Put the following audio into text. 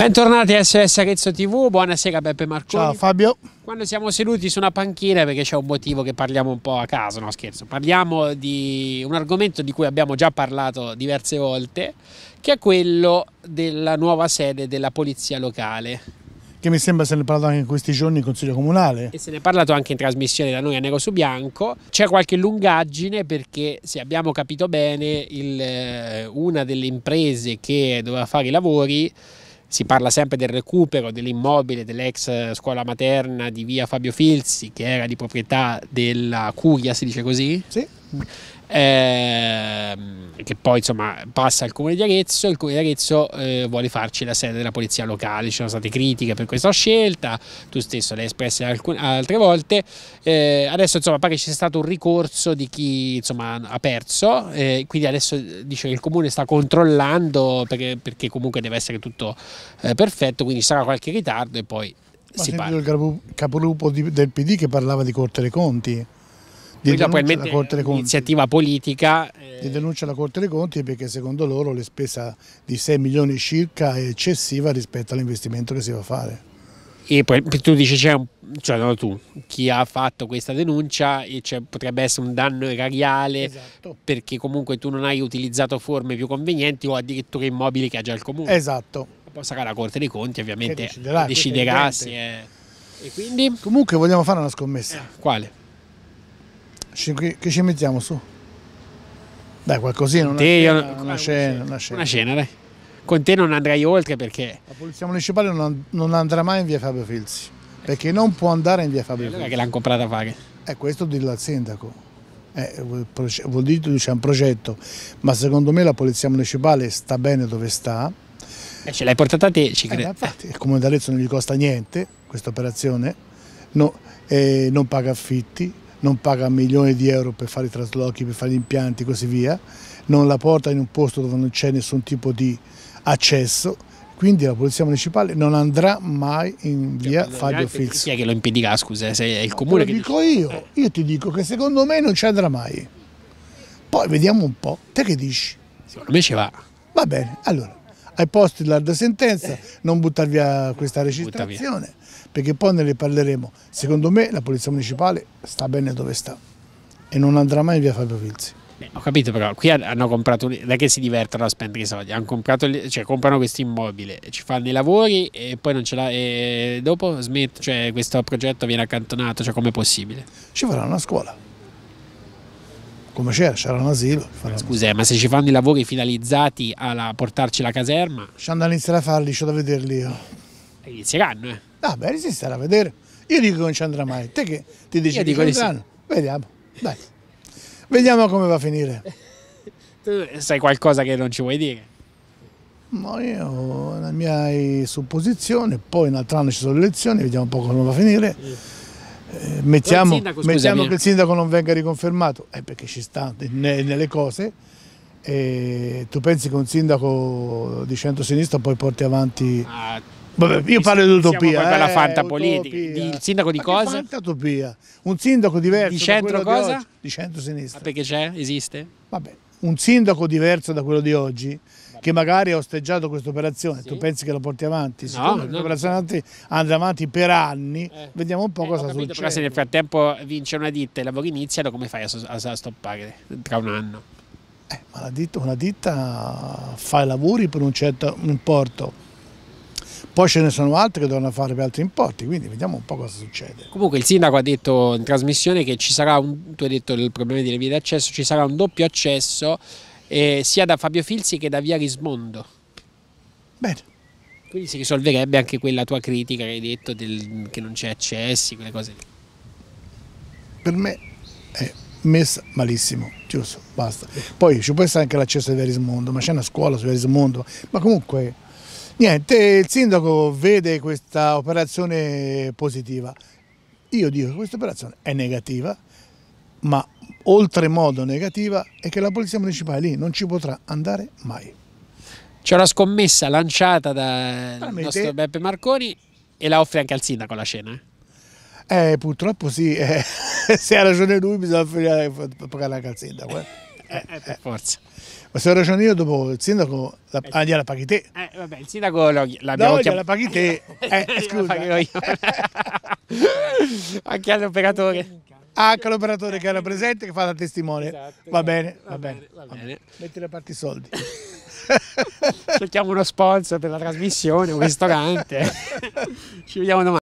Bentornati a SS Arezzo TV, buonasera Beppe Marconi. Ciao Fabio. Quando siamo seduti su una panchina perché c'è un motivo che parliamo un po' a caso, no scherzo, parliamo di un argomento di cui abbiamo già parlato diverse volte, che è quello della nuova sede della polizia locale. Che mi sembra se ne è parlato anche in questi giorni in Consiglio Comunale. E se ne è parlato anche in trasmissione da noi a Nero su Bianco. C'è qualche lungaggine perché, se abbiamo capito bene, il, eh, una delle imprese che doveva fare i lavori si parla sempre del recupero dell'immobile dell'ex eh, scuola materna di via Fabio Filzi, che era di proprietà della Curia, si dice così? Sì. Eh, che poi insomma passa al comune di Arezzo, il comune di Arezzo eh, vuole farci la sede della polizia locale, ci sono state critiche per questa scelta, tu stesso l'hai espressa alcune, altre volte, eh, adesso insomma pare ci sia stato un ricorso di chi insomma ha perso, eh, quindi adesso dice che il comune sta controllando perché, perché comunque deve essere tutto eh, perfetto, quindi sarà qualche ritardo e poi... Ma si parla. il capolupo di, del PD che parlava di Corte dei Conti la quella probabilmente è un'iniziativa politica. Di eh. denuncia alla Corte dei Conti perché secondo loro la spesa di 6 milioni circa è eccessiva rispetto all'investimento che si va a fare. E poi tu dici c'è un cioè no, tu, chi ha fatto questa denuncia cioè, potrebbe essere un danno erariale esatto. perché comunque tu non hai utilizzato forme più convenienti o addirittura immobili che ha già il comune. Esatto. Poi sarà la Corte dei Conti ovviamente che deciderà, deciderà se... È... E quindi? Comunque vogliamo fare una scommessa. Eh, quale? che ci mettiamo su? Dai, qualcosina, una, io, cena, una, una, cena, una, cena, una cena. dai. Con te non andrai oltre perché... La Polizia Municipale non, non andrà mai in via Fabio Filzi, perché non può andare in via Fabio Filzi. Allora che l'hanno comprata a fare. Eh, questo dirlo al sindaco. Eh, vuol dire che c'è un progetto, ma secondo me la Polizia Municipale sta bene dove sta. E eh, ce l'hai portata a te, ci eh, credo. Eh, infatti, il Comune d'Arezzo non gli costa niente questa operazione, no, eh, non paga affitti, non paga milioni di euro per fare i traslochi, per fare gli impianti e così via, non la porta in un posto dove non c'è nessun tipo di accesso, quindi la Polizia Municipale non andrà mai in cioè, via cioè, Fabio Filz. Chi è che lo impedirà, scusa, se è il comune che... Lo dico dice... io, io ti dico che secondo me non ci andrà mai. Poi vediamo un po', te che dici? Secondo me ci va. Va bene, allora, ai posti della sentenza, eh. non buttare via questa registrazione, via. perché poi ne riparleremo. Secondo me la Polizia Municipale sta bene dove sta e non andrà mai via Fabio Filzi. ho capito però, qui hanno comprato, da che si divertono a spendere i soldi, hanno comprato, cioè comprano questo immobile, ci fanno i lavori e poi non ce l'ha, e dopo smetto, cioè questo progetto viene accantonato, cioè com'è possibile? Ci farà una scuola come c'era, c'era un asilo. Scusa, ma se ci fanno i lavori finalizzati a portarci la caserma? Ci hanno iniziare a farli, c'ho da vederli io. E inizieranno, eh? Ah, beh, si starà a vedere. Io dico che non ci andrà mai, te che ti dici io che ci andranno? Sì. Vediamo, dai. Vediamo come va a finire. tu sai qualcosa che non ci vuoi dire? Ma io ho la mia supposizione, poi un altro anno ci sono le lezioni, vediamo un po' come va a finire. Eh, mettiamo, sindaco, mettiamo che il sindaco non venga riconfermato, è eh, perché ci sta nelle cose, E tu pensi che un sindaco di centro-sinistra poi porti avanti... Ah, Vabbè, io parlo di utopia. Siamo eh, la politica. Il sindaco di Ma cosa? Fantatopia. Un sindaco diverso. Di centro cosa? Di, di centro-sinistra. perché c'è? Esiste? Vabbè, un sindaco diverso da quello di oggi che magari ha osteggiato questa operazione, sì. tu pensi che la porti avanti? No, no, l'operazione andrà avanti per anni, eh. vediamo un po' eh, cosa capito, succede. Però se nel frattempo vince una ditta e i lavori iniziano, come fai a, a, a stoppare tra un anno? Eh, ma ditta, una ditta fa i lavori per un certo importo poi ce ne sono altre che dovranno fare per altri importi, quindi vediamo un po' cosa succede. Comunque il sindaco ha detto in trasmissione che ci sarà un, tu hai detto il problema delle vie d'accesso, ci sarà un doppio accesso eh, sia da Fabio Filzi che da Via Rismondo. Bene. Quindi si risolverebbe anche quella tua critica che hai detto del, che non c'è accessi, quelle cose lì. Per me è messa malissimo, giusto, basta. Poi ci può essere anche l'accesso a Via Rismondo, ma c'è una scuola su Via Rismondo, ma comunque... Niente, il sindaco vede questa operazione positiva. Io dico che questa operazione è negativa, ma oltremodo negativa è che la Polizia Municipale lì non ci potrà andare mai. C'è una scommessa lanciata dal ah, nostro Beppe Marconi e la offre anche al sindaco la cena. Eh, eh purtroppo sì, eh, se ha ragione lui bisogna eh, pagare anche al sindaco. Eh. Eh, eh, per forza. Ma se ho ragione io dopo il sindaco la, eh ah, gliela paghi te. Eh, vabbè, il sindaco lo, l'abbiamo no, la paghi te. Eh, scusa. Anche all'operatore anche l'operatore che era presente che fa da testimone. Esatto, va, bene, va, va, bene, va, bene, va, bene, Metti da parte i soldi. Cerchiamo uno sponsor per la trasmissione, un ristorante. Ci vediamo domani.